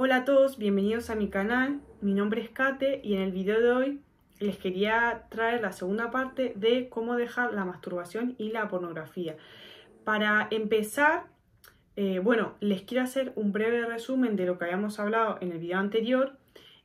Hola a todos, bienvenidos a mi canal. Mi nombre es Kate y en el video de hoy les quería traer la segunda parte de cómo dejar la masturbación y la pornografía. Para empezar, eh, bueno, les quiero hacer un breve resumen de lo que habíamos hablado en el video anterior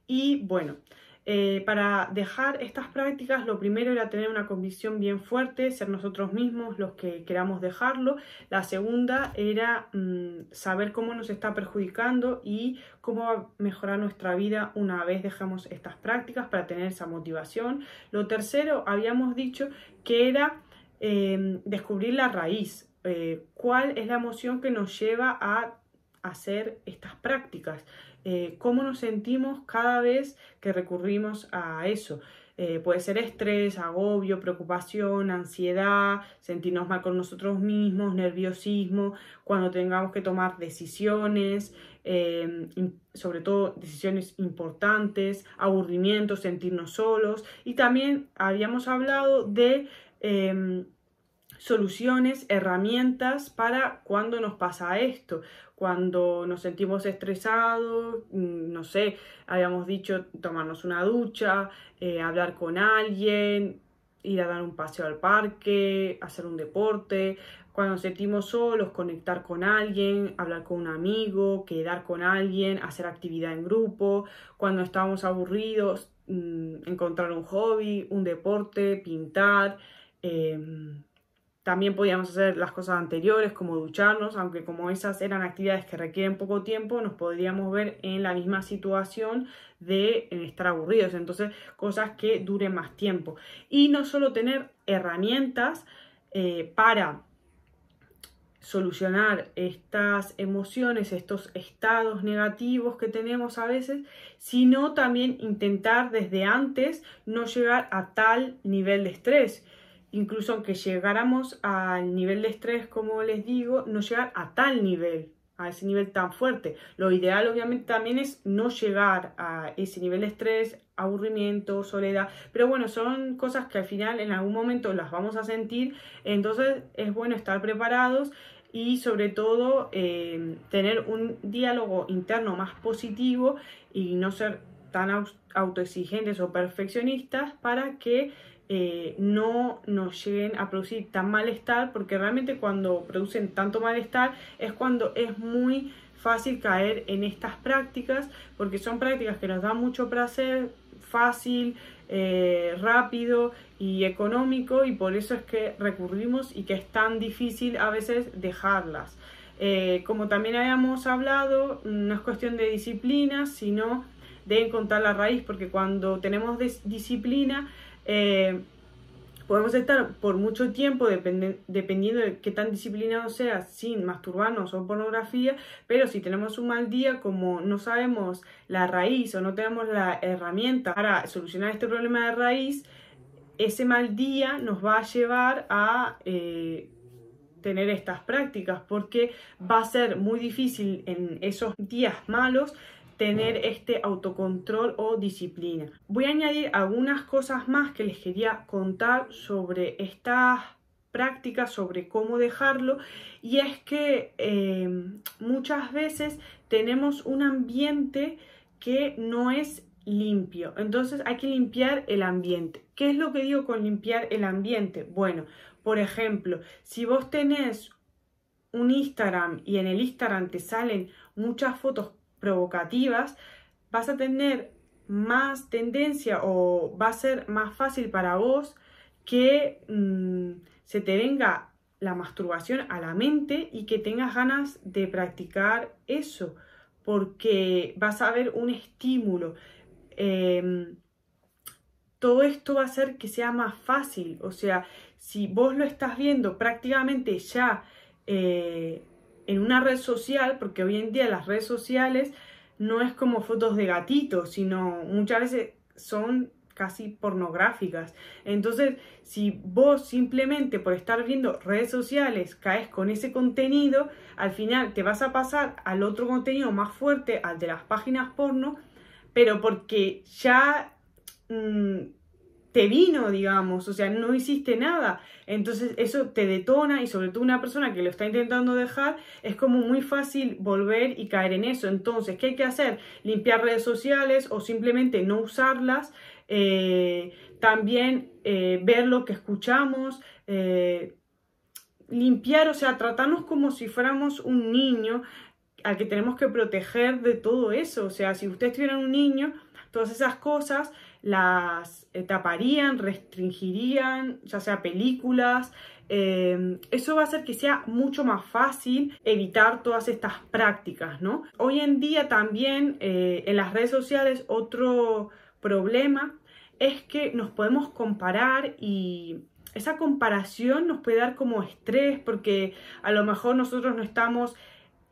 y bueno, eh, para dejar estas prácticas, lo primero era tener una convicción bien fuerte, ser nosotros mismos los que queramos dejarlo. La segunda era mm, saber cómo nos está perjudicando y cómo va a mejorar nuestra vida una vez dejamos estas prácticas para tener esa motivación. Lo tercero, habíamos dicho que era em, descubrir la raíz, eh, cuál es la emoción que nos lleva a hacer estas prácticas. Eh, cómo nos sentimos cada vez que recurrimos a eso. Eh, puede ser estrés, agobio, preocupación, ansiedad, sentirnos mal con nosotros mismos, nerviosismo, cuando tengamos que tomar decisiones, eh, sobre todo decisiones importantes, aburrimiento, sentirnos solos. Y también habíamos hablado de em, soluciones, herramientas para cuando nos pasa esto, cuando nos sentimos estresados, mm, no sé, habíamos dicho tomarnos una ducha, eh, hablar con alguien, ir a dar un paseo al parque, hacer un deporte, cuando nos sentimos solos, conectar con alguien, hablar con un amigo, quedar con alguien, hacer actividad en grupo, cuando estábamos aburridos, mm, encontrar un hobby, un deporte, pintar. Em, también podíamos hacer las cosas anteriores, como ducharnos, aunque como esas eran actividades que requieren poco tiempo, nos podríamos ver en la misma situación de eh, estar aburridos. Entonces, cosas que duren más tiempo. Y no solo tener herramientas eh, para solucionar estas emociones, estos estados negativos que tenemos a veces, sino también intentar desde antes no llegar a tal nivel de estrés incluso aunque llegáramos al nivel de estrés, como les digo, no llegar a tal nivel, a ese nivel tan fuerte. Lo ideal obviamente también es no llegar a ese nivel de estrés, aburrimiento, soledad, pero bueno, son cosas que al final en algún momento las vamos a sentir, entonces es bueno estar preparados y sobre todo eh, tener un diálogo interno más positivo y no ser tan autoexigentes o perfeccionistas para que eh, no nos lleguen a producir tan malestar, porque realmente cuando producen tanto malestar es cuando es muy fácil caer en estas prácticas, porque son prácticas que nos dan mucho placer, fácil, eh, rápido y económico, y por eso es que recurrimos y que es tan difícil a veces dejarlas. Eh, como también habíamos hablado, no es cuestión de disciplina, sino de encontrar la raíz, porque cuando tenemos disciplina eh, podemos estar por mucho tiempo, dependiendo de qué tan disciplinado sea, sin masturbarnos o pornografía, pero si tenemos un mal día, como no sabemos la raíz o no tenemos la herramienta para solucionar este problema de raíz, ese mal día nos va a llevar a... Eh, tener estas prácticas porque va a ser muy difícil en esos días malos tener este autocontrol o disciplina. Voy a añadir algunas cosas más que les quería contar sobre estas prácticas, sobre cómo dejarlo, y es que eh, muchas veces tenemos un ambiente que no es limpio. Entonces hay que limpiar el ambiente. ¿Qué es lo que digo con limpiar el ambiente? Bueno, por ejemplo, si vos tenés un Instagram y en el Instagram te salen muchas fotos provocativas, vas a tener más tendencia o va a ser más fácil para vos que mm, se te venga la masturbación a la mente y que tengas ganas de practicar eso, porque vas a ver un estímulo. Em, todo esto va a hacer que sea más fácil, o sea, si vos lo estás viendo prácticamente ya eh, en una red social, porque hoy en día las redes sociales no es como fotos de gatitos, sino muchas veces son casi pornográficas. Entonces, si vos simplemente por estar viendo redes sociales caes con ese contenido, al final te vas a pasar al otro contenido más fuerte, al de las páginas porno, pero porque ya mm, te vino, digamos, o sea, no hiciste nada. Entonces eso te detona y sobre todo una persona que lo está intentando dejar, es como muy fácil volver y caer en eso. Entonces, ¿qué hay que hacer? Limpiar redes sociales o simplemente no usarlas. Eh, también eh, ver lo que escuchamos. Eh, limpiar, o sea, tratarnos como si fuéramos un niño al que tenemos que proteger de todo eso. O sea, si ustedes tuvieran un niño, todas esas cosas las taparían, restringirían, ya sea películas. Eh, eso va a hacer que sea mucho más fácil evitar todas estas prácticas, ¿no? Hoy en día también eh, en las redes sociales otro problema es que nos podemos comparar y esa comparación nos puede dar como estrés porque a lo mejor nosotros no estamos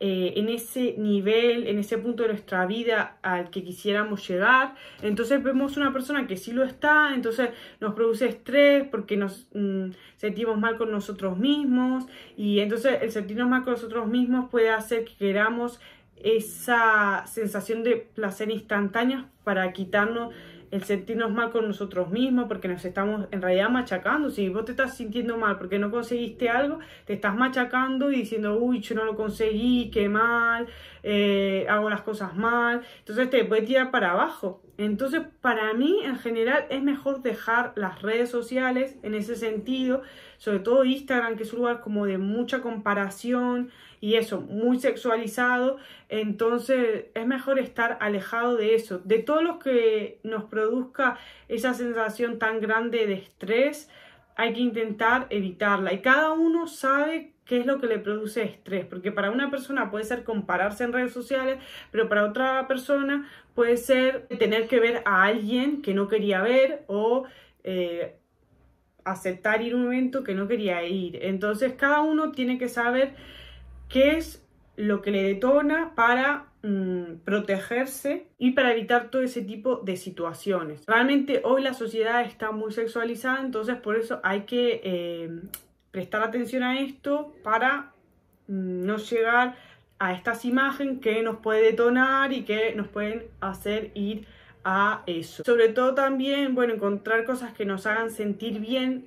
eh, en ese nivel, en ese punto de nuestra vida al que quisiéramos llegar. Entonces vemos una persona que sí lo está, entonces nos produce estrés porque nos mm, sentimos mal con nosotros mismos y entonces el sentirnos mal con nosotros mismos puede hacer que queramos esa sensación de placer instantánea para quitarnos el sentirnos mal con nosotros mismos, porque nos estamos en realidad machacando. Si vos te estás sintiendo mal porque no conseguiste algo, te estás machacando y diciendo, uy, yo no lo conseguí, qué mal, eh, hago las cosas mal. Entonces te puedes tirar para abajo. Entonces, para mí, en general, es mejor dejar las redes sociales en ese sentido, sobre todo Instagram, que es un lugar como de mucha comparación y eso, muy sexualizado. Entonces, es mejor estar alejado de eso, de todo lo que nos produzca esa sensación tan grande de estrés. Hay que intentar evitarla y cada uno sabe qué es lo que le produce estrés, porque para una persona puede ser compararse en redes sociales, pero para otra persona puede ser tener que ver a alguien que no quería ver o eh, aceptar ir a un evento que no quería ir. Entonces cada uno tiene que saber qué es lo que le detona para mm, protegerse y para evitar todo ese tipo de situaciones. Realmente hoy la sociedad está muy sexualizada, entonces por eso hay que eh, prestar atención a esto para mm, no llegar a estas imágenes que nos puede detonar y que nos pueden hacer ir a eso. Sobre todo también, bueno, encontrar cosas que nos hagan sentir bien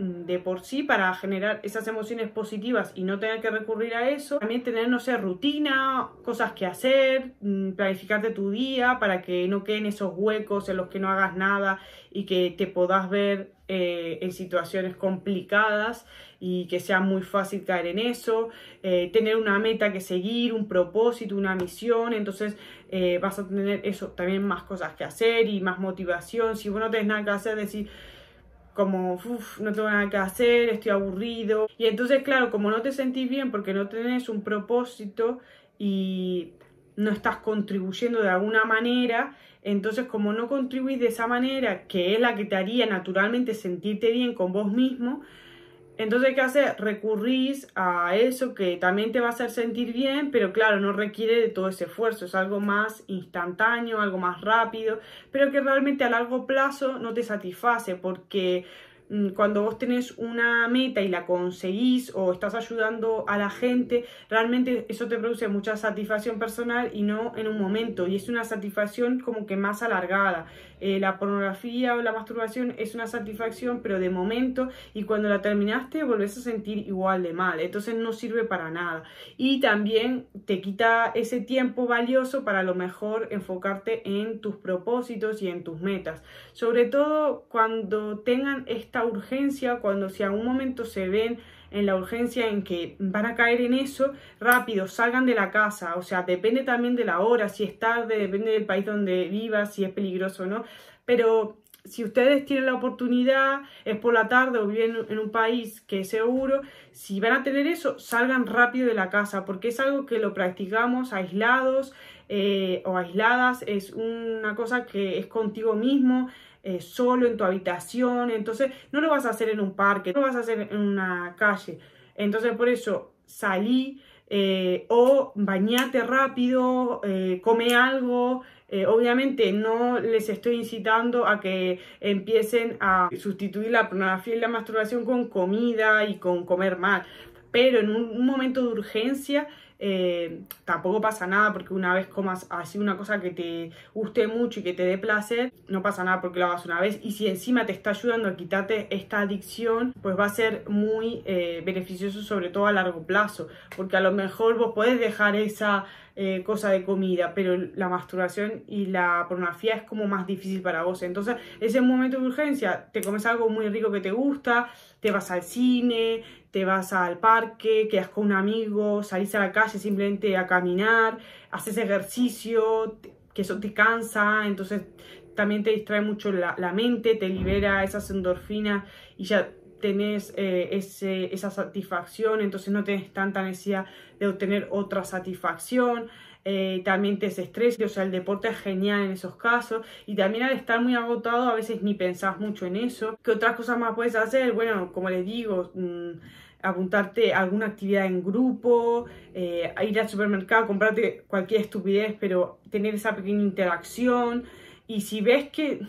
Mm, de por sí para generar esas emociones positivas y no tener que recurrir a eso. También tener, no sé, rutina, cosas que hacer, mm, planificarte tu día para que no queden esos huecos en los que no hagas nada y que te puedas ver eh, en situaciones complicadas y que sea muy fácil caer en eso, eh, tener una meta que seguir, un propósito, una misión, entonces eh, vas a tener eso, también más cosas que hacer y más motivación. Si vos no tenés nada que hacer, decir como, uff, no tengo nada que hacer, estoy aburrido. Y entonces, claro, como no te sentís bien porque no tenés un propósito y no estás contribuyendo de alguna manera, entonces como no contribuís de esa manera, que es la que te haría naturalmente sentirte bien con vos mismo, entonces, ¿qué hace? Recurrís a eso que también te va a hacer sentir bien, pero claro, no requiere de todo ese esfuerzo, es algo más instantáneo, algo más rápido, pero que realmente a largo plazo no te satisface, porque Mm, cuando vos tenés una meta y la conseguís o estás ayudando a la gente, realmente eso te produce mucha satisfacción personal y no en un momento. Y es una satisfacción como que más alargada. Eh, la pornografía o la masturbación es una satisfacción, pero de momento, y cuando la terminaste volvés a sentir igual de mal. Entonces no sirve para nada. Y también te quita ese tiempo valioso para a lo mejor enfocarte en tus propósitos y en tus metas. Sobre todo cuando tengan esta urgencia, cuando si a un momento se ven en la urgencia en que van a caer en eso, rápido, salgan de la casa. O sea, depende también de la hora, si es tarde, depende del país donde vivas, si es peligroso no. Pero si ustedes tienen la oportunidad, es por la tarde o viven en un país que es seguro, si van a tener eso, salgan rápido de la casa, porque es algo que lo practicamos aislados eh, o aisladas, es una cosa que es contigo mismo, eh, solo en tu habitación, entonces no lo vas a hacer en un parque, no lo vas a hacer en una calle. Entonces por eso salí, eh, o bañate rápido, eh, come algo. Eh, obviamente no les estoy incitando a que empiecen a sustituir la pornografía y la masturbación con comida y con comer mal, pero en un momento de urgencia eh, tampoco pasa nada porque una vez comas así una cosa que te guste mucho y que te dé placer, no pasa nada porque lo hagas una vez. Y si encima te está ayudando a quitarte esta adicción, pues va a ser muy eh, beneficioso sobre todo a largo plazo, porque a lo mejor vos podés dejar esa eh, cosa de comida, pero la masturbación y la pornografía es como más difícil para vos. Entonces, ese momento de urgencia, te comes algo muy rico que te gusta, te vas al cine, te vas al parque, quedas con un amigo, salís a la calle simplemente a caminar, haces ejercicio, que eso te cansa, entonces también te distrae mucho la, la mente, te libera esas endorfinas y ya tenés eh, ese, esa satisfacción, entonces no tenés tanta necesidad de obtener otra satisfacción. Eh, también te estresas o sea, el deporte es genial en esos casos. Y también al estar muy agotado, a veces ni pensás mucho en eso. ¿Qué otras cosas más puedes hacer? Bueno, como les digo, mm, apuntarte a alguna actividad en grupo, eh, ir al supermercado, comprarte cualquier estupidez, pero tener esa pequeña interacción. Y si ves que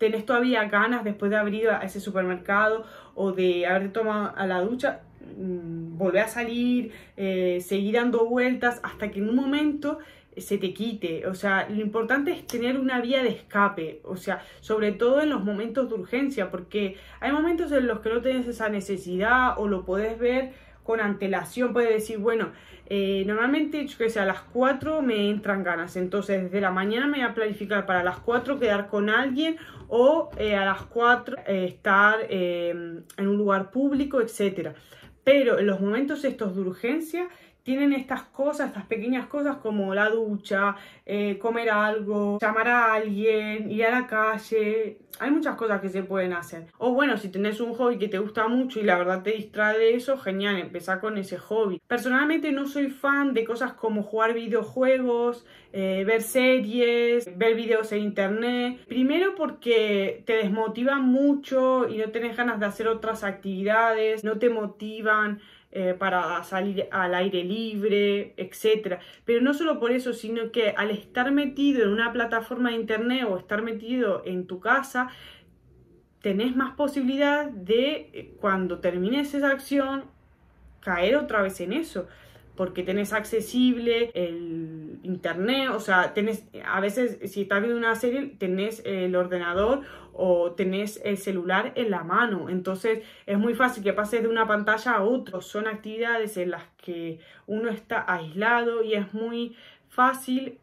tenés todavía ganas después de haber ido a ese supermercado o de haber tomado a la ducha, mm, volver a salir, eh, seguir dando vueltas hasta que en un momento eh, se te quite. O sea, lo importante es tener una vía de escape, o sea, sobre todo en los momentos de urgencia, porque hay momentos en los que no tenés esa necesidad o lo podés ver con antelación, puede decir, bueno, eh, normalmente, yo que sé, a las 4 me entran ganas, entonces desde la mañana me voy a planificar para las 4 quedar con alguien o eh, a las 4 eh, estar en un lugar público, etcétera Pero en los momentos estos de urgencia, tienen estas cosas, estas pequeñas cosas como la ducha, eh, comer algo, llamar a alguien, ir a la calle. Hay muchas cosas que se pueden hacer. O bueno, si tenés un hobby que te gusta mucho y la verdad te distrae de eso, genial, empezar con ese hobby. Personalmente no soy fan de cosas como jugar videojuegos, eh, ver series, ver videos en internet. Primero porque te desmotiva mucho y no tenés ganas de hacer otras actividades, no te motivan. Eh, para salir al aire libre, etc. Pero no solo por eso, sino que al estar metido en una plataforma de internet o estar metido en tu casa, tenés más posibilidad de eh, cuando termines esa acción caer otra vez en eso porque tenés accesible el internet, o sea, tenés, a veces si estás viendo una serie, tenés el ordenador o tenés el celular en la mano. Entonces es muy fácil que pases de una pantalla a otra. Son actividades en las que uno está aislado y es muy fácil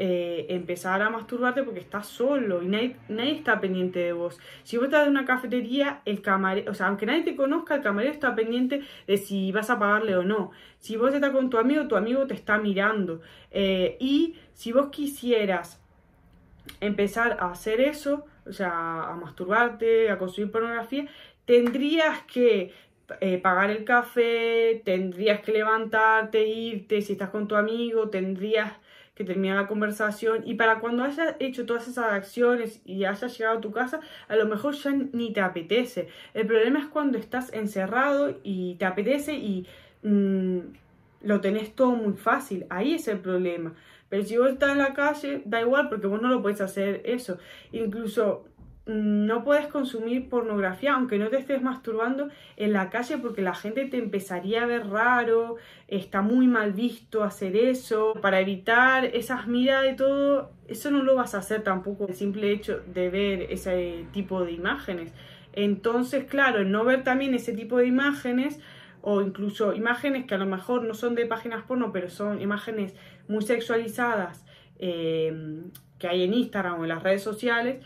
eh, empezar a masturbarte porque estás solo y nadie, está pendiente de vos. Si vos estás en una cafetería, el camarero, o sea, aunque nadie te conozca, el camarero está pendiente de si vas a pagarle o no. Si vos estás con tu amigo, tu amigo te está mirando. Eh, y si vos quisieras empezar a hacer eso, o sea, a masturbarte, a construir pornografía, tendrías que eh, pagar el café, tendrías que levantarte, irte, si estás con tu amigo, tendrías que termina la conversación y para cuando hayas hecho todas esas acciones y hayas llegado a tu casa, a lo mejor ya ni te apetece. El problema es cuando estás encerrado y te apetece y mm, lo tenés todo muy fácil. Ahí es el problema. Pero si vos estás en la calle, da igual porque vos no lo puedes hacer eso. Incluso no puedes consumir pornografía, aunque no te estés masturbando en la calle, porque la gente te empezaría a ver raro, está muy mal visto hacer eso, para evitar esas miradas de todo, eso no lo vas a hacer tampoco, el simple hecho de ver ese tipo de imágenes. Entonces, claro, no ver también ese tipo de imágenes, o incluso imágenes que a lo mejor no son de páginas porno, pero son imágenes muy sexualizadas eh, que hay en Instagram o en las redes sociales,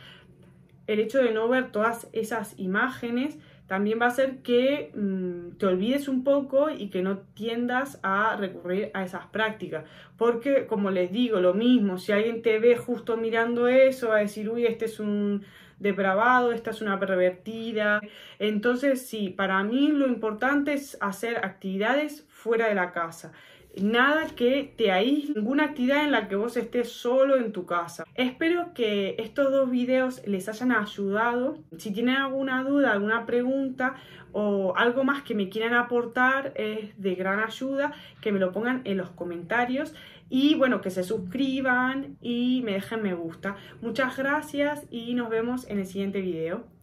el hecho de no ver todas esas imágenes también va a hacer que mm, te olvides un poco y que no tiendas a recurrir a esas prácticas. Porque, como les digo, lo mismo, si alguien te ve justo mirando eso, va a decir, uy, este es un depravado, esta es una pervertida. Entonces, sí, para mí lo importante es hacer actividades fuera de la casa. Nada que te aísle, ninguna actividad en la que vos estés solo en tu casa. Espero que estos dos videos les hayan ayudado. Si tienen alguna duda, alguna pregunta o algo más que me quieran aportar, es de gran ayuda que me lo pongan en los comentarios. Y bueno, que se suscriban y me dejen me gusta. Muchas gracias y nos vemos en el siguiente video.